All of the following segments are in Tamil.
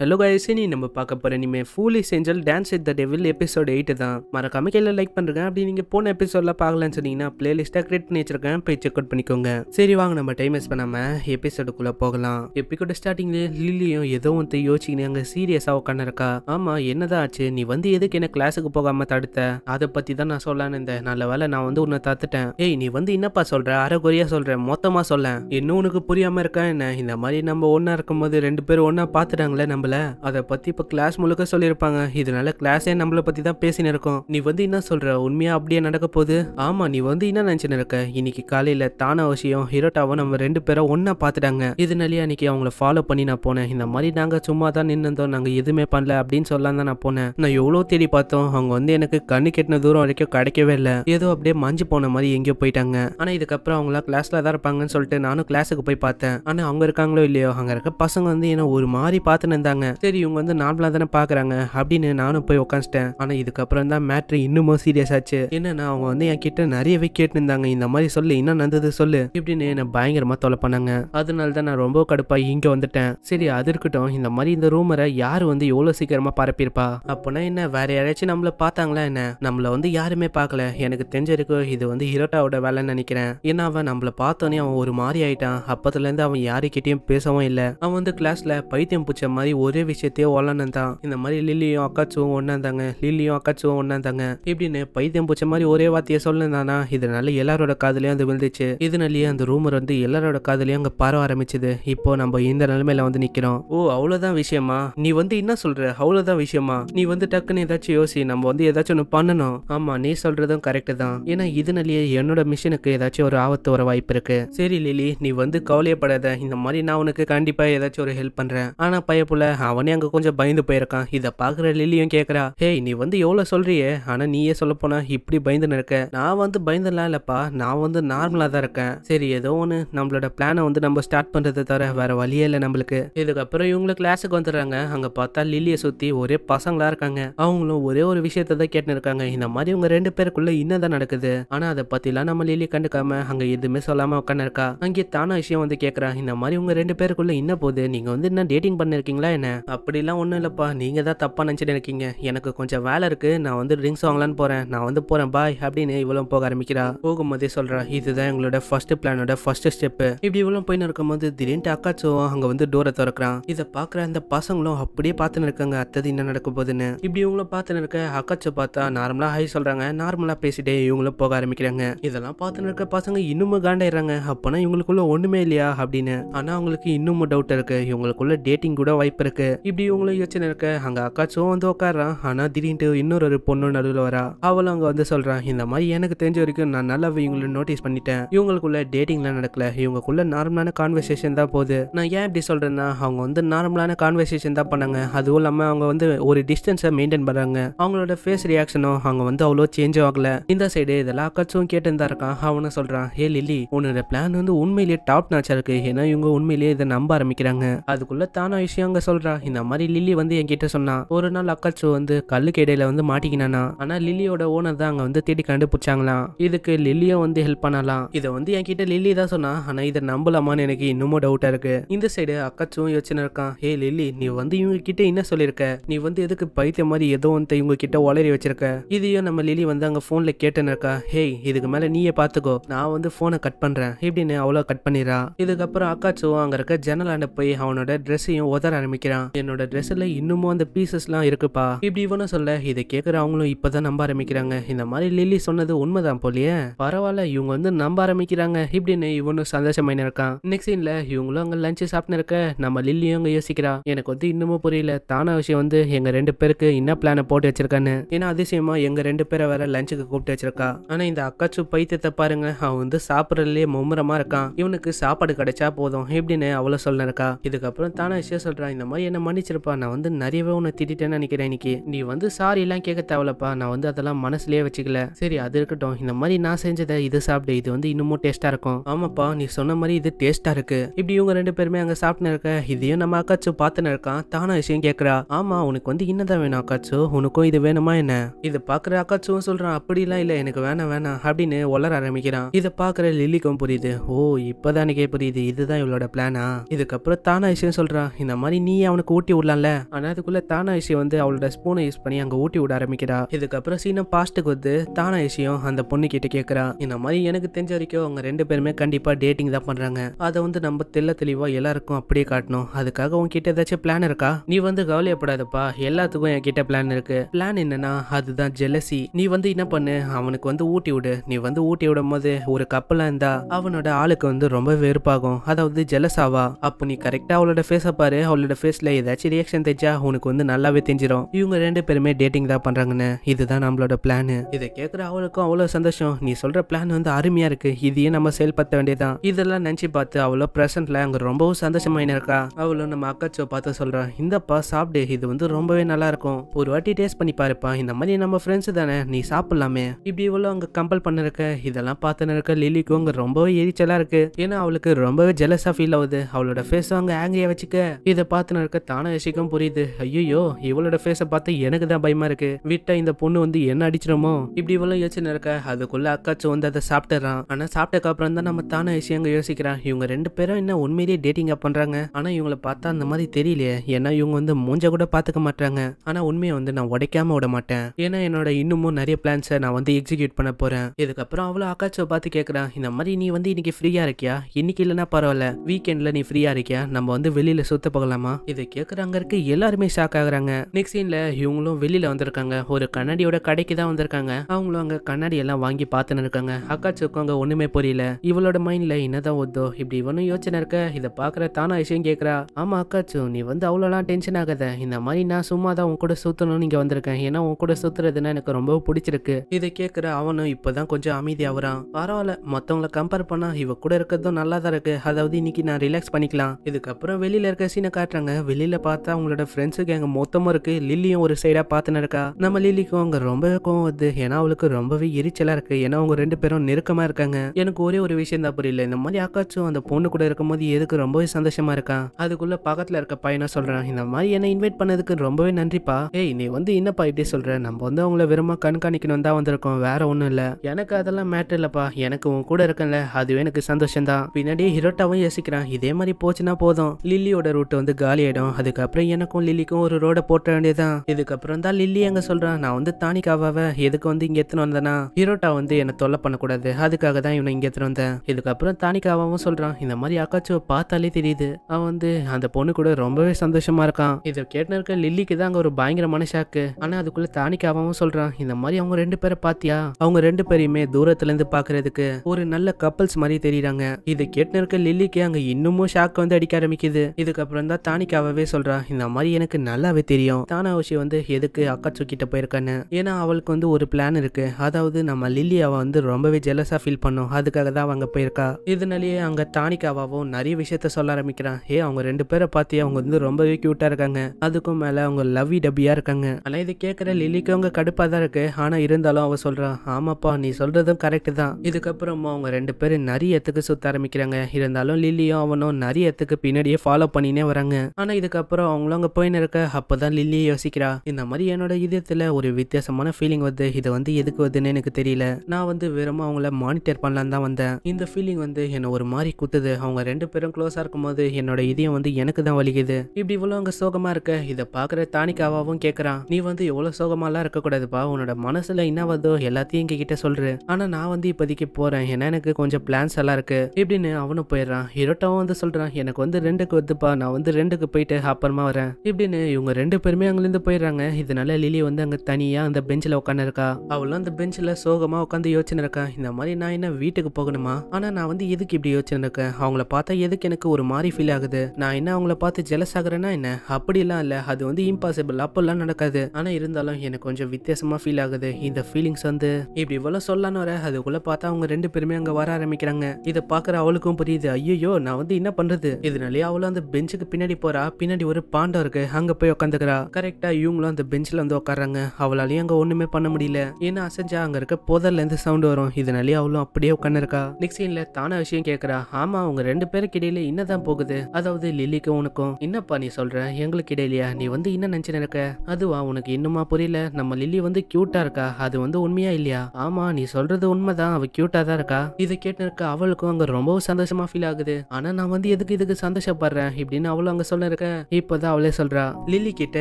ஹலோ கைஸ் நீ நம்ம பார்க்க போகிற இனிமே is angel dance with the devil episode eight தான் மற கீழே லைக் பண்ணுறேன் அப்படி நீங்கள் போன எபிசோடில் பார்க்கலான்னு சொன்னீங்கன்னா பிளேலிஸ்ட்டாக கிரியேட் பண்ணி வச்சிருக்கேன் போய் செக் அவுட் பண்ணிக்கோங்க சரி வாங்க நம்ம டைம் வேஸ்ட் பண்ணாமல் எபிசோடுக்குள்ளே போகலாம் எப்படி கூட ஸ்டார்டிங்லேயே லில்லியும் ஏதோ ஒன்று யோசிக்கணும் அங்கே சீரியஸாக உட்காந்துருக்கா ஆமாம் என்னதான் ஆச்சு நீ வந்து எதுக்கு என்ன கிளாஸுக்கு போகாமல் தடுத்த அதை பற்றி தான் நான் சொல்லான்னு இருந்தேன் நல்ல வேலை நான் வந்து உன்னை தத்துட்டேன் ஏய் நீ வந்து என்னப்பா சொல்கிற அறகுறையாக சொல்கிறேன் மொத்தமாக சொல்லேன் இன்னும் உனக்கு புரியாமல் இருக்கா என்ன இந்த மாதிரி நம்ம ஒன்றா இருக்கும்போது ரெண்டு பேரும் ஒன்றா பார்த்துட்டாங்களே நம்ம நம்மள அதை பத்தி இப்ப கிளாஸ் முழுக்க சொல்லியிருப்பாங்க இதனால கிளாஸே நம்மள பத்தி தான் பேசினு இருக்கோம் நீ வந்து என்ன சொல்ற உண்மையா அப்படியே நடக்க போகுது ஆமா நீ வந்து என்ன நினைச்சுன்னு இருக்க இன்னைக்கு காலையில தான விஷயம் ஹிரோட்டாவும் நம்ம ரெண்டு பேரும் ஒன்னா பாத்துட்டாங்க இதனாலேயே அன்னைக்கு அவங்கள ஃபாலோ பண்ணி நான் போனேன் இந்த மாதிரி நாங்க சும்மா தான் நின்றுந்தோம் நாங்க எதுவுமே பண்ணல அப்படின்னு சொல்லாம தான் நான் போனேன் நான் எவ்வளவு தேடி பார்த்தோம் அவங்க வந்து எனக்கு கண்ணு கெட்டின தூரம் வரைக்கும் கிடைக்கவே இல்லை ஏதோ அப்படியே மஞ்சு போன மாதிரி எங்கேயோ போயிட்டாங்க ஆனா இதுக்கப்புறம் அவங்களா கிளாஸ்ல தான் இருப்பாங்கன்னு சொல்லிட்டு நானும் கிளாஸுக்கு போய் பார்த்தேன் ஆனா அவங்க இருக்காங்களோ இல்லையோ அங்க இருக்க பசங்க வந்து என்ன ஒரு மாதிரி பார்த்துன்னு இருந்தாங்க வந்தாங்க சரி இவங்க வந்து நார்மலா தானே பாக்குறாங்க அப்படின்னு நானும் போய் உட்காந்துட்டேன் ஆனா இதுக்கப்புறம் தான் மேட்ரு இன்னுமும் சீரியஸ் ஆச்சு என்னன்னா அவங்க வந்து என் கிட்ட நிறையவே கேட்டுருந்தாங்க இந்த மாதிரி சொல்லு என்ன நடந்தது சொல்லு இப்படின்னு என்ன பயங்கரமா தொலை பண்ணாங்க அதனால தான் நான் ரொம்ப கடுப்பா இங்க வந்துட்டேன் சரி அது இருக்கட்டும் இந்த மாதிரி இந்த ரூமரை யாரு வந்து எவ்வளவு சீக்கிரமா பரப்பியிருப்பா அப்போனா என்ன வேற யாராச்சும் நம்மள பார்த்தாங்களா என்ன நம்மள வந்து யாருமே பார்க்கல எனக்கு தெரிஞ்சிருக்கு இது வந்து ஹீரோட்டாவோட வேலைன்னு நினைக்கிறேன் ஏன்னா அவன் நம்மள பார்த்தோன்னே அவன் ஒரு மாதிரி ஆயிட்டான் அப்பத்துல இருந்து அவன் யாருக்கிட்டையும் பேசவும் இல்லை அவன் வந்து கிளாஸ்ல பைத்தியம் பிடிச்ச மாதிரி ஒரே விஷயத்தையே ஒல்லனந்தான் இந்த மாதிரி லில்லியும் அக்காச்சுவும் ஒன்னாந்தாங்க லில்லியும் அக்காச்சுவும் ஒன்னாந்தாங்க இப்படின்னு பைத்தியம் பூச்ச மாதிரி ஒரே வார்த்தையை சொல்லிருந்தானா இதனால எல்லாரோட காதலையும் அது விழுந்துச்சு இதனாலயே அந்த ரூமர் வந்து எல்லாரோட காதலையும் அங்க பரவ ஆரம்பிச்சது இப்போ நம்ம இந்த நிலைமையில வந்து நிக்கிறோம் ஓ அவ்வளவுதான் விஷயமா நீ வந்து என்ன சொல்ற அவ்வளவுதான் விஷயமா நீ வந்து டக்குன்னு ஏதாச்சும் யோசி நம்ம வந்து ஏதாச்சும் ஒன்று பண்ணணும் ஆமா நீ சொல்றதும் கரெக்ட் தான் ஏன்னா இதனாலயே என்னோட மிஷினுக்கு ஏதாச்சும் ஒரு ஆபத்து வர வாய்ப்பு இருக்கு சரி லிலி நீ வந்து கவலையப்படாத இந்த மாதிரி நான் உனக்கு கண்டிப்பா ஏதாச்சும் ஒரு ஹெல்ப் பண்றேன் ஆனா பயப்புல அவனே அங்கே கொஞ்சம் பயந்து போயிருக்கான் இதை பார்க்குற லில்லியும் கேட்குறா ஹேய் நீ வந்து எவ்வளோ சொல்கிறியே ஆனால் நீயே சொல்ல போனா இப்படி பயந்துன்னு இருக்க நான் வந்து பயந்துலாம் இல்லைப்பா நான் வந்து நார்மலாக தான் இருக்கேன் சரி ஏதோ ஒன்று நம்மளோட பிளானை வந்து நம்ம ஸ்டார்ட் பண்றது தவிர வேற வழியே இல்லை நம்மளுக்கு இதுக்கப்புறம் இவங்க கிளாஸுக்கு வந்துடுறாங்க அங்கே பார்த்தா லில்லியை சுற்றி ஒரே பசங்களாக இருக்காங்க அவங்களும் ஒரே ஒரு விஷயத்த தான் கேட்டுன்னு இருக்காங்க இந்த மாதிரி இவங்க ரெண்டு பேருக்குள்ளே என்னதான் நடக்குது ஆனால் அதை பற்றிலாம் நம்ம லில்லி கண்டுக்காம அங்கே எதுவுமே சொல்லாமல் உட்காந்துருக்கா அங்கே தானா விஷயம் வந்து கேட்குறான் இந்த மாதிரி உங்க ரெண்டு பேருக்குள்ளே என்ன போகுது நீங்கள் வந்து என்ன டேட்டிங் பண்ணிருக்கீங்களா என்ன சொன்னேன் அப்படிலாம் ஒன்றும் இல்லைப்பா நீங்கள் தான் தப்பாக நினச்சிட்டு நினைக்கீங்க எனக்கு கொஞ்சம் வேலை இருக்கு நான் வந்து ட்ரிங்க்ஸ் வாங்கலான்னு போகிறேன் நான் வந்து போகிறேன் பாய் அப்படின்னு இவ்வளோ போக ஆரம்பிக்கிறா போகும்போதே சொல்கிறா இதுதான் எங்களோட ஃபர்ஸ்ட் பிளானோட ஃபர்ஸ்ட் ஸ்டெப்பு இப்படி இவ்வளோ போயின்னு இருக்கும்போது திடீர்னு அக்காச்சுவோ அங்கே வந்து டோரை திறக்கிறான் இதை பார்க்குற அந்த பசங்களும் அப்படியே பார்த்துன்னு இருக்காங்க அத்தது என்ன நடக்க போகுதுன்னு இப்படி இவங்களும் பார்த்துன்னு இருக்க அக்காச்சோ பார்த்தா நார்மலாக ஹை சொல்கிறாங்க நார்மலாக பேசிட்டே இவங்களும் போக ஆரம்பிக்கிறாங்க இதெல்லாம் பார்த்துன்னு இருக்க பசங்க இன்னுமும் காண்டாயிடுறாங்க அப்போனா இவங்களுக்குள்ள ஒன்றுமே இல்லையா அப்படின்னு ஆனால் அவங்களுக்கு இன்னமும் டவுட் இருக்கு இவங்களுக்குள்ள டேட்டிங் கூட வாய்ப்பு இருக்கு இப்படி இவங்களும் யோசனை இருக்க அங்க அக்காச்சும் வந்து உட்காடுறான் ஆனா திடீர்னு இன்னொரு ஒரு பொண்ணு நடுவில் வரா அவளும் அங்க வந்து சொல்றான் இந்த மாதிரி எனக்கு தெரிஞ்ச வரைக்கும் நான் நல்லா இவங்களை நோட்டீஸ் பண்ணிட்டேன் இவங்களுக்குள்ள டேட்டிங்லாம் நடக்கல இவங்களுக்குள்ள நார்மலான கான்வர்சேஷன் தான் போகுது நான் ஏன் இப்படி சொல்றேன்னா அவங்க வந்து நார்மலான கான்வர்சேஷன் தான் பண்ணாங்க அதுவும் இல்லாம அவங்க வந்து ஒரு டிஸ்டன்ஸை மெயின்டைன் பண்றாங்க அவங்களோட ஃபேஸ் ரியாக்ஷனும் அவங்க வந்து அவ்வளோ சேஞ்ச் ஆகல இந்த சைடு இதெல்லாம் அக்காச்சும் கேட்டுதான் இருக்கான் அவனு சொல்றான் ஏ லில்லி உன்னோட பிளான் வந்து உண்மையிலேயே டாப் நாச்சா இருக்கு ஏன்னா இவங்க உண்மையிலேயே இதை நம்ப ஆரம்பிக்கிறாங்க அதுக்குள்ள தானா விஷயம் அங்க சொல்ல சொல்றா இந்த மாதிரி லில்லி வந்து என்கிட்ட சொன்னா ஒரு நாள் அக்காச்சு வந்து கல்லுக்கு இடையில வந்து மாட்டிக்கினானா ஆனா லில்லியோட ஓனர் தான் அங்க வந்து தேடி கண்டுபிடிச்சாங்களாம் இதுக்கு லில்லியும் வந்து ஹெல்ப் பண்ணலாம் இதை வந்து என்கிட்ட லில்லி தான் சொன்னா ஆனா இதை நம்பலாமான்னு எனக்கு இன்னமும் டவுட்டா இருக்கு இந்த சைடு அக்காச்சும் யோசனை இருக்கான் ஏ லில்லி நீ வந்து இவங்க கிட்ட என்ன சொல்லியிருக்க நீ வந்து எதுக்கு பைத்திய மாதிரி ஏதோ வந்து இவங்க கிட்ட ஒளரி வச்சிருக்க இதையும் நம்ம லில்லி வந்து அங்க போன்ல கேட்டுன்னு இருக்கா ஹேய் இதுக்கு மேல நீயே பார்த்துக்கோ நான் வந்து போனை கட் பண்றேன் எப்படின்னு அவ்வளவு கட் பண்ணிடுறா இதுக்கப்புறம் அக்காச்சும் அங்க இருக்க ஜன்னலாண்ட போய் அவனோட ட்ரெஸ்ஸையும் உதற ஆரம்பிக்க ஆரம்பிக்கிறான் என்னோட ட்ரெஸ்ல இன்னமும் அந்த பீசஸ் எல்லாம் இருக்குப்பா இப்படி இவனும் சொல்ல இதை கேக்குற அவங்களும் இப்பதான் நம்ப ஆரம்பிக்கிறாங்க இந்த மாதிரி லில்லி சொன்னது உண்மைதான் போலியே பரவாயில்ல இவங்க வந்து நம்ப ஆரம்பிக்கிறாங்க இப்படின்னு இவனும் சந்தோஷமா இருக்கான் நெக்ஸ்ட் சீன்ல இவங்களும் அங்க லஞ்ச் சாப்பிட்டு இருக்க நம்ம லில்லியும் அங்க யோசிக்கிறா எனக்கு வந்து இன்னமும் புரியல தானா விஷயம் வந்து எங்க ரெண்டு பேருக்கு என்ன பிளான போட்டு வச்சிருக்கான்னு ஏன்னா அதிசயமா எங்க ரெண்டு பேரை வேற லஞ்சுக்கு கூப்பிட்டு வச்சிருக்கா ஆனா இந்த அக்காச்சு பைத்தியத்தை பாருங்க அவன் வந்து சாப்பிடறதுலயே மும்முரமா இருக்கான் இவனுக்கு சாப்பாடு கிடைச்சா போதும் இப்படின்னு அவ்வளவு சொல்லிருக்கா இதுக்கப்புறம் தானா விஷயம் சொல்றான் இந்த மாதிரி அவள் என்ன மன்னிச்சிருப்பா நான் வந்து நிறையவே உன்னை திட்டேன்னு நினைக்கிறேன் இன்னைக்கு நீ வந்து சாரி எல்லாம் கேட்க தேவலப்பா நான் வந்து அதெல்லாம் மனசுலயே வச்சுக்கல சரி அது இருக்கட்டும் இந்த மாதிரி நான் செஞ்சதை இது சாப்பிடு இது வந்து இன்னமும் டேஸ்டா இருக்கும் ஆமாப்பா நீ சொன்ன மாதிரி இது டேஸ்டா இருக்கு இப்படி இவங்க ரெண்டு பேருமே அங்க சாப்பிட்டு இருக்க இதையும் நம்ம அக்காச்சு பார்த்துன்னு இருக்கான் தானா விஷயம் கேட்கறா ஆமா உனக்கு வந்து இன்னதான் வேணும் அக்காச்சும் உனக்கும் இது வேணுமா என்ன இது பாக்குற அக்காச்சும் சொல்றான் அப்படிலாம் இல்ல எனக்கு வேணாம் வேணாம் அப்படின்னு உளர ஆரம்பிக்கிறான் இதை பாக்குற லில்லிக்கும் புரியுது ஓ இப்பதான் எனக்கே புரியுது இதுதான் இவளோட பிளானா இதுக்கப்புறம் தானா விஷயம் சொல்றான் இந்த மாதிரி நீ அவனுக்கு ஊட்டி விடலாம்ல ஆனா அதுக்குள்ள தானாயிஷி வந்து அவளோட ஸ்பூனை யூஸ் பண்ணி அங்க ஊட்டி விட ஆரம்பிக்கிறா இதுக்கப்புறம் சீனம் பாஸ்ட்டுக்கு வந்து தானாயிஷியும் அந்த பொண்ணு கிட்ட கேட்கறா இந்த மாதிரி எனக்கு தெரிஞ்ச வரைக்கும் அவங்க ரெண்டு பேருமே கண்டிப்பா டேட்டிங் தான் பண்றாங்க அதை வந்து நம்ம தெல்ல தெளிவா எல்லாருக்கும் அப்படியே காட்டணும் அதுக்காக உன்கிட்ட ஏதாச்சும் பிளான் இருக்கா நீ வந்து கவலையப்படாதப்பா எல்லாத்துக்கும் என் கிட்ட பிளான் இருக்கு பிளான் என்னன்னா அதுதான் ஜெலசி நீ வந்து என்ன பண்ணு அவனுக்கு வந்து ஊட்டி விடு நீ வந்து ஊட்டி விடும் போது ஒரு கப்பலா இருந்தா அவனோட ஆளுக்கு வந்து ரொம்ப வெறுப்பாகும் அதாவது ஜெலஸ் ஆவா அப்போ நீ கரெக்டா அவளோட ஃபேஸை பாரு அவளோட ஃபேஸ் வயசுல ஏதாச்சும் ரியாக்ஷன் தைச்சா உனக்கு வந்து நல்லாவே தெரிஞ்சிடும் இவங்க ரெண்டு பேருமே டேட்டிங் தான் பண்றாங்கன்னு இதுதான் நம்மளோட பிளான் இதை கேட்குற அவளுக்கும் அவ்வளோ சந்தோஷம் நீ சொல்ற பிளான் வந்து அருமையாக இருக்கு இதையே நம்ம செயல்படுத்த வேண்டியதான் இதெல்லாம் நினச்சி பார்த்து அவ்வளவு ப்ரெசென்ட்டில் அங்கே ரொம்பவும் சந்தோஷமா இருக்கா அவளும் நம்ம அக்காச்சோ பார்த்து சொல்றான் இந்தப்பா சாப்பிடு இது வந்து ரொம்பவே நல்லா இருக்கும் ஒரு வாட்டி டேஸ்ட் பண்ணி பாருப்பா இந்த மாதிரி நம்ம ஃப்ரெண்ட்ஸ் தானே நீ சாப்பிடலாமே இப்படி இவ்வளோ அங்கே கம்பல் பண்ணிருக்க இதெல்லாம் பார்த்துன்னு இருக்க லிலிக்கும் அங்க ரொம்பவே எரிச்சலா இருக்கு ஏன்னா அவளுக்கு ரொம்பவே ஜெலஸா ஃபீல் ஆகுது அவளோட ஃபேஸ் அங்க ஆங்கிரியா வச்சுக்க இதை பார்த்து இருக்க விஷயம் புரியுது ஐயோ இவளோட ஃபேஸை பார்த்து எனக்கு தான் பயமா இருக்கு விட்டா இந்த பொண்ணு வந்து என்ன அடிச்சிருமோ இப்படி இவ்வளவு யோசனை இருக்க அதுக்குள்ள அக்காச்சும் வந்து அதை சாப்பிட்டுறான் ஆனா சாப்பிட்டக்கு அப்புறம் தான் நம்ம தான விஷயம் யோசிக்கிறான் இவங்க ரெண்டு பேரும் என்ன உண்மையிலேயே அப் பண்றாங்க ஆனா இவங்களை பார்த்தா அந்த மாதிரி தெரியலையே ஏன்னா இவங்க வந்து மூஞ்ச கூட பாத்துக்க மாட்டாங்க ஆனா உண்மையை வந்து நான் உடைக்காம விட மாட்டேன் ஏன்னா என்னோட இன்னமும் நிறைய பிளான்ஸை நான் வந்து எக்ஸிக்யூட் பண்ண போறேன் இதுக்கப்புறம் அவ்வளோ அக்காச்சோ பார்த்து கேட்கறான் இந்த மாதிரி நீ வந்து இன்னைக்கு ஃப்ரீயா இருக்கியா இன்னைக்கு இல்லைன்னா பரவாயில்ல வீக்கெண்ட்ல நீ ஃப்ரீயா இருக்கியா நம்ம வந்து வெளியில சுத்த போகலாமா இதை கேட்குற அங்கே இருக்க எல்லாருமே ஷாக் ஆகுறாங்க நெக்ஸ்ட் சீன்ல இவங்களும் வெளியில் வந்திருக்காங்க ஒரு கண்ணாடியோட கடைக்கு தான் வந்திருக்காங்க அவங்களும் அங்கே கண்ணாடி எல்லாம் வாங்கி பார்த்துன்னு இருக்காங்க அக்காச்சுக்கும் அங்கே ஒன்றுமே புரியல இவளோட மைண்டில் என்னதான் ஒத்தோ இப்படி இவனும் யோசனை இருக்க இதை பார்க்குற தானா விஷயம் கேட்குறா அக்கா அக்காச்சு நீ வந்து அவ்வளோலாம் டென்ஷன் ஆகாத இந்த மாதிரி நான் சும்மா தான் உன் கூட சுற்றணும்னு இங்கே வந்திருக்கேன் ஏன்னா உன் கூட சுற்றுறதுன்னா எனக்கு ரொம்ப பிடிச்சிருக்கு இதை கேட்குற அவனும் இப்போதான் கொஞ்சம் ஆகுறான் பரவாயில்ல மற்றவங்களை கம்பேர் பண்ணா இவ கூட இருக்கிறதும் நல்லா தான் இருக்கு அதாவது இன்னைக்கு நான் ரிலாக்ஸ் பண்ணிக்கலாம் இதுக்கப்புறம் வெளியில் இருக்க சீனை காட்டுறாங்க வெளியில் பார்த்தா அவங்களோட ஃப்ரெண்ட்ஸுக்கு எங்கள் மொத்தமும் இருக்குது லில்லியும் ஒரு சைடாக பார்த்துன்னு இருக்கா நம்ம லில்லிக்கும் அவங்க ரொம்ப கோவம் வருது ஏன்னா அவளுக்கு ரொம்பவே எரிச்சலாக இருக்குது ஏன்னா அவங்க ரெண்டு பேரும் நெருக்கமாக இருக்காங்க எனக்கு ஒரே ஒரு விஷயம் தான் புரியல இந்த மாதிரி அக்காச்சும் அந்த பொண்ணு கூட இருக்கும்போது எதுக்கு ரொம்பவே சந்தோஷமாக இருக்கான் அதுக்குள்ளே பக்கத்தில் இருக்க பையனாக சொல்கிறான் இந்த மாதிரி என்னை இன்வைட் பண்ணதுக்கு ரொம்பவே நன்றிப்பா ஏய் நீ வந்து என்னப்பா இப்படி சொல்கிற நம்ம வந்து அவங்கள வெறுமா கண்காணிக்கணும் தான் வந்திருக்கோம் வேற ஒன்றும் இல்லை எனக்கு அதெல்லாம் மேட்டர் இல்லைப்பா எனக்கு உன் கூட இருக்கல அதுவே எனக்கு சந்தோஷம் தான் பின்னாடியே ஹிரோட்டாவும் யோசிக்கிறான் இதே மாதிரி போச்சுன்னா போதும் லில்லியோட ரூட் வந்து காலி இடம் அதுக்கப்புறம் எனக்கும் லில்லிக்கும் ஒரு ரோடை போட்ட வேண்டியதான் இதுக்கப்புறம் தான் லில்லி எங்க சொல்றான் நான் வந்து தானிக்காவ எதுக்கு வந்து இங்க எத்தனை வந்தனா ஹீரோட்டா வந்து என்ன தொல்லை பண்ணக்கூடாது அதுக்காக தான் இவனை இங்க எத்தனை வந்தேன் இதுக்கப்புறம் தானிக்காவும் சொல்றான் இந்த மாதிரி அக்காச்சுவை பார்த்தாலே தெரியுது அவன் வந்து அந்த பொண்ணு கூட ரொம்பவே சந்தோஷமா இருக்கான் இதை கேட்டு இருக்க லில்லிக்கு தான் அங்க ஒரு பயங்கரமான ஷாக்கு ஆனா அதுக்குள்ள தானிக்காவும் சொல்றான் இந்த மாதிரி அவங்க ரெண்டு பேரை பாத்தியா அவங்க ரெண்டு பேரையுமே தூரத்துல இருந்து பாக்குறதுக்கு ஒரு நல்ல கப்பல்ஸ் மாதிரி தெரியுறாங்க இதை கேட்டு இருக்க லில்லிக்கு அங்க இன்னமும் ஷாக் வந்து அடிக்க ஆரம்பிக்குது இதுக்கப்புறம் தான் தானிக்கா அவவே சொல்றா இந்த மாதிரி எனக்கு நல்லாவே தெரியும் தானாவஷி வந்து எதுக்கு அக்கா சுக்கிட்ட போயிருக்கான்னு ஏன்னா அவளுக்கு வந்து ஒரு பிளான் இருக்கு அதாவது நம்ம லில்லியாவை வந்து ரொம்பவே ஜெலஸா ஃபீல் பண்ணும் அதுக்காக தான் அவங்க போயிருக்கா இதனாலேயே அங்க தானிகாவாவும் நிறைய விஷயத்த சொல்ல ஆரம்பிக்கிறான் ஏ அவங்க ரெண்டு பேரை பார்த்து அவங்க வந்து ரொம்பவே கியூட்டா இருக்காங்க அதுக்கும் மேல அவங்க லவ்வி டபியா இருக்காங்க ஆனா இது கேட்குற லில்லிக்கு அவங்க கடுப்பா தான் இருக்கு ஆனா இருந்தாலும் அவ சொல்றா ஆமாப்பா நீ சொல்றதும் கரெக்ட் தான் இதுக்கப்புறமா அவங்க ரெண்டு பேரும் நிறைய இடத்துக்கு சுத்த ஆரம்பிக்கிறாங்க இருந்தாலும் லில்லியும் அவனும் நிறைய இடத்துக்கு பின்னாடியே ஃபாலோ பண்ணினே வராங்க ஆனால் இதுக்கப்புறம் அவங்களும் அங்கே போயின்னு இருக்க அப்போ தான் லில்லி யோசிக்கிறா இந்த மாதிரி என்னோட இதயத்தில் ஒரு வித்தியாசமான ஃபீலிங் வருது இதை வந்து எதுக்கு வருதுன்னு எனக்கு தெரியல நான் வந்து வெறும் அவங்கள மானிட்டர் பண்ணலான்னு தான் வந்தேன் இந்த ஃபீலிங் வந்து என்னை ஒரு மாதிரி குத்துது அவங்க ரெண்டு பேரும் க்ளோஸாக இருக்கும்போது என்னோட இதயம் வந்து எனக்கு தான் வலிக்குது இப்படி இவ்வளோ அங்கே சோகமாக இருக்க இதை பார்க்குற தானிக்காவும் கேட்குறான் நீ வந்து எவ்வளோ சோகமாலாம் இருக்கக்கூடாதுப்பா உன்னோட மனசில் என்ன வருதோ எல்லாத்தையும் எங்க கிட்ட சொல்கிற ஆனால் நான் வந்து இப்போதைக்கு போகிறேன் ஏன்னா எனக்கு கொஞ்சம் பிளான்ஸ் எல்லாம் இருக்குது இப்படின்னு அவனும் போயிடுறான் இரட்டவும் வந்து சொல்கிறான் எனக்கு வந்து ரெண்டுக்கு வந்துப்பா நான் வந்து ரெண்டுக்கு போயிட்டு அப்புறமா வரேன் இப்படின்னு இவங்க ரெண்டு பேருமே அங்கிருந்து போயிடுறாங்க இதனால லிலி வந்து அங்கே தனியாக அந்த பெஞ்சில் இருக்கா அவளும் அந்த பெஞ்சில் சோகமாக உட்காந்து யோசனை இருக்கா இந்த மாதிரி நான் என்ன வீட்டுக்கு போகணுமா ஆனால் நான் வந்து எதுக்கு இப்படி யோசனை இருக்கேன் அவங்கள பார்த்தா எதுக்கு எனக்கு ஒரு மாதிரி ஃபீல் ஆகுது நான் என்ன அவங்கள பார்த்து ஜெலஸ் ஆகுறேன்னா என்ன அப்படிலாம் இல்லை அது வந்து இம்பாசிபிள் அப்போல்லாம் நடக்காது ஆனால் இருந்தாலும் எனக்கு கொஞ்சம் வித்தியாசமாக ஃபீல் ஆகுது இந்த ஃபீலிங்ஸ் வந்து இப்படி இவ்வளோ சொல்லலான்னு வர அதுக்குள்ளே பார்த்தா அவங்க ரெண்டு பேருமே அங்கே வர ஆரம்பிக்கிறாங்க இதை பார்க்குற அவளுக்கும் புரியுது ஐயோ நான் வந்து என்ன பண்ணுறது இதனாலேயே அவளும் அந்த பெஞ்சுக்கு பின்னாடி போகிறா பின்னாடி ஒரு பாண்டா இருக்கு அங்க போய் உட்காந்துக்கிறா கரெக்டா இவங்களும் அந்த பெஞ்ச்ல வந்து உட்காராங்க அவளாலையும் அங்க ஒண்ணுமே பண்ண முடியல ஏன்னா அசைஞ்சா அங்க இருக்க போதல்ல இருந்து சவுண்ட் வரும் இதனாலேயே அவளும் அப்படியே உட்காந்துருக்கா நெக்ஸ்ட் சீன்ல தானா விஷயம் கேட்கறா ஆமா அவங்க ரெண்டு பேருக்கு இடையில என்னதான் போகுது அதாவது லில்லிக்கும் உனக்கும் என்னப்பா நீ சொல்ற எங்களுக்கு இடையிலயா நீ வந்து என்ன நினைச்சு இருக்க அதுவா உனக்கு இன்னுமா புரியல நம்ம லில்லி வந்து கியூட்டா இருக்கா அது வந்து உண்மையா இல்லையா ஆமா நீ சொல்றது உண்மைதான் அவ கியூட்டா தான் இருக்கா இதை கேட்டிருக்க அவளுக்கும் அங்க ரொம்பவும் சந்தோஷமா ஃபீல் ஆகுது ஆனா நான் வந்து எதுக்கு இதுக்கு சந்தோஷப்படுறேன் இப்படின்னு அவளும் அங்க சொல்ல இருக்க இப்பதான் அவளே சொல்றா லில்லி கிட்ட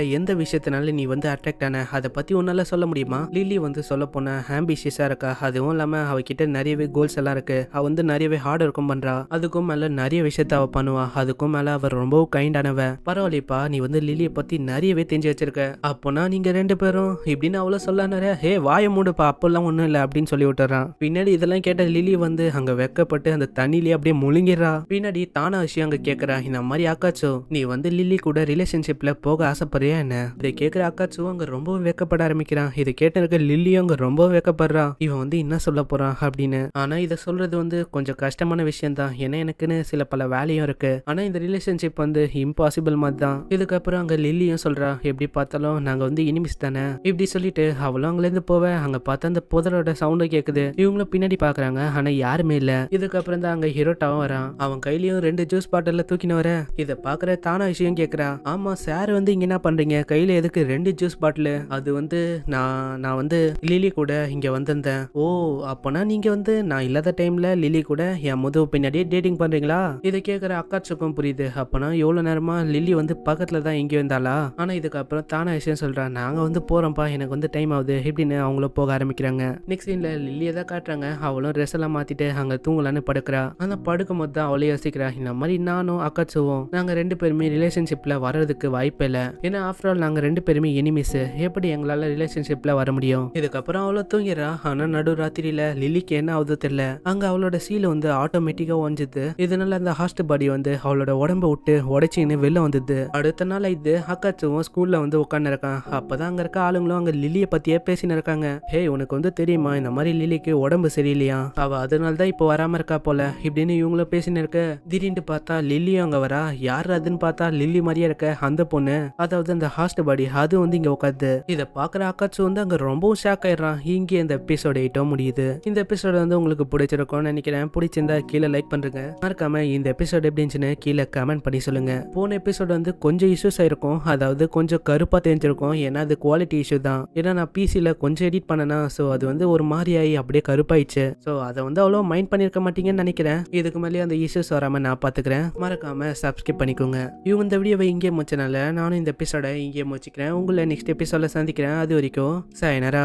எந்த விஷயத்தினால நீ வந்து அட்ராக்ட் ஆன அதை பத்தி உன்னால சொல்ல முடியுமா லில்லி வந்து சொல்ல போன ஆம்பிஷியஸா இருக்கா அதுவும் இல்லாம அவகிட்ட நிறையவே கோல்ஸ் எல்லாம் இருக்கு அவ வந்து நிறையவே ஹார்ட் ஒர்க்கும் பண்றா அதுக்கும் மேல நிறைய விஷயத்த அவ பண்ணுவா அதுக்கும் மேல அவர் ரொம்ப கைண்டானவ பரவாயில்லப்பா நீ வந்து லில்லிய பத்தி நிறையவே தெரிஞ்சு வச்சிருக்க அப்போனா நீங்க ரெண்டு பேரும் இப்படின்னு சொல்ல நிறைய ஹே வாய மூடுப்பா அப்பெல்லாம் ஒன்றும் இல்லை அப்படின்னு சொல்லி விட்டுறான் பின்னாடி இதெல்லாம் கேட்ட லிலி வந்து அங்க வெக்கப்பட்டு அந்த தண்ணிலேயே அப்படியே முழுங்கிடுறா பின்னாடி தானா விஷயம் அங்க கேக்குறா இந்த மாதிரி ஆக்காச்சோ நீ வந்து வந்து லில்லி கூட ரிலேஷன்ஷிப்பில் போக ஆசைப்படுறியா என்ன இதை கேட்குற அக்காச்சு அங்கே ரொம்ப வேக்கப்பட ஆரம்பிக்கிறான் இதை கேட்டிருக்க லில்லியும் அங்கே ரொம்ப வேக்கப்படுறான் இவன் வந்து என்ன சொல்ல போறான் அப்படின்னு ஆனால் இதை சொல்றது வந்து கொஞ்சம் கஷ்டமான விஷயம் தான் ஏன்னா எனக்குன்னு சில பல வேலையும் இருக்கு ஆனால் இந்த ரிலேஷன்ஷிப் வந்து இம்பாசிபிள் மாதிரி தான் இதுக்கப்புறம் அங்கே லில்லியும் சொல்கிறா எப்படி பார்த்தாலும் நாங்கள் வந்து இனிமிஸ் தானே இப்படி சொல்லிட்டு அவளும் இருந்து போவ அங்கே பார்த்தா அந்த புதரோட சவுண்டை கேட்குது இவங்களும் பின்னாடி பாக்குறாங்க ஆனால் யாருமே இல்லை இதுக்கப்புறம் தான் அங்கே ஹீரோட்டாவும் வரான் அவன் கையிலயும் ரெண்டு ஜூஸ் பாட்டில் தூக்கின வர இதை பாக்குற தானா விஷயம் கேட்குறா ஆமாம் சார் வந்து இங்கே என்ன பண்ணுறீங்க கையில் எதுக்கு ரெண்டு ஜூஸ் பாட்டில் அது வந்து நான் நான் வந்து லிலி கூட இங்கே வந்திருந்தேன் ஓ அப்போனா நீங்கள் வந்து நான் இல்லாத டைமில் லிலி கூட என் முதுகு பின்னாடியே டேட்டிங் பண்ணுறீங்களா இதை கேட்குற சுக்கம் புரியுது அப்போனா எவ்வளோ நேரமாக லில்லி வந்து பக்கத்தில் தான் இங்கே இருந்தாளா ஆனால் இதுக்கப்புறம் தானே விஷயம் சொல்கிறேன் நாங்கள் வந்து போகிறோம்ப்பா எனக்கு வந்து டைம் ஆகுது எப்படின்னு அவங்கள போக ஆரம்பிக்கிறாங்க நெக்ஸ்ட் சீனில் லில்லியை தான் காட்டுறாங்க அவளும் ட்ரெஸ் எல்லாம் மாற்றிட்டு அங்கே தூங்கலான்னு படுக்கிறா ஆனால் படுக்கும் போது தான் அவளே யோசிக்கிறா இந்த மாதிரி நானும் சுவோம் நாங்கள் ரெண்டு பேருமே ரிலே ரிலேஷன்ஷிப்பில் வர்றதுக்கு வாய்ப்பு இல்லை ஏன்னா ஆஃப்டர் ஆல் நாங்கள் ரெண்டு பேருமே எனிமிஸ் எப்படி எங்களால் ரிலேஷன்ஷிப்பில் வர முடியும் இதுக்கப்புறம் அவ்வளோ தூங்கிறா ஆனால் நடு ராத்திரியில் லில்லிக்கு என்ன ஆகுதோ தெரியல அங்கே அவளோட சீல் வந்து ஆட்டோமேட்டிக்காக ஒஞ்சுது இதனால அந்த ஹாஸ்ட் பாடி வந்து அவளோட உடம்ப விட்டு உடைச்சின்னு வெளில வந்தது அடுத்த நாள் இது அக்காச்சுவும் ஸ்கூலில் வந்து உட்காந்துருக்கான் இருக்கான் அப்போதான் அங்கே இருக்க ஆளுங்களும் அங்கே லில்லியை பற்றியே பேசினு இருக்காங்க ஹே உனக்கு வந்து தெரியுமா இந்த மாதிரி லில்லிக்கு உடம்பு சரியில்லையா அவள் அதனால தான் இப்போ வராமல் இருக்கா போல இப்படின்னு இவங்களும் பேசின்னு இருக்க திடீர்னு பார்த்தா லில்லியும் அங்கே வரா யார் அதுன்னு பார்த்தா பார்த்தா லில்லி மாதிரியே இருக்க அந்த பொண்ணு அதாவது அந்த ஹாஸ்ட் பாடி அது வந்து இங்க உட்காந்து இதை பாக்குற அக்காச்சு வந்து அங்க ரொம்பவும் ஷாக் ஆயிடுறான் இங்கே இந்த எபிசோட எயிட்டோ முடியுது இந்த எபிசோட வந்து உங்களுக்கு பிடிச்சிருக்கும் நினைக்கிறேன் பிடிச்சிருந்தா கீழே லைக் பண்றேங்க மறக்காம இந்த எபிசோட் எப்படி இருந்துச்சுன்னு கீழே கமெண்ட் பண்ணி சொல்லுங்க போன எபிசோட் வந்து கொஞ்சம் இஷ்யூஸ் ஆயிருக்கும் அதாவது கொஞ்சம் கருப்பா தெரிஞ்சிருக்கும் ஏன்னா அது குவாலிட்டி இஷ்யூ தான் ஏன்னா நான் பிசில கொஞ்சம் எடிட் பண்ணனா சோ அது வந்து ஒரு மாதிரி ஆகி அப்படியே கருப்பாயிடுச்சு சோ அதை வந்து அவ்வளவு மைண்ட் பண்ணிருக்க மாட்டீங்கன்னு நினைக்கிறேன் இதுக்கு மேலே அந்த இஷ்யூஸ் வராம நான் பாத்துக்கிறேன் மறக்காம சப்ஸ்கிரைப் பண்ணிக்கோங்க யூ வீடியோ வந்த வீடியோவை இங்கே முடிச்சனால நானும் இந்த எபிசோட இங்கே முடிச்சுக்கிறேன் உங்களை நெக்ஸ்ட் எபிசோட சந்திக்கிறேன் அது வரைக்கும் சாயனரா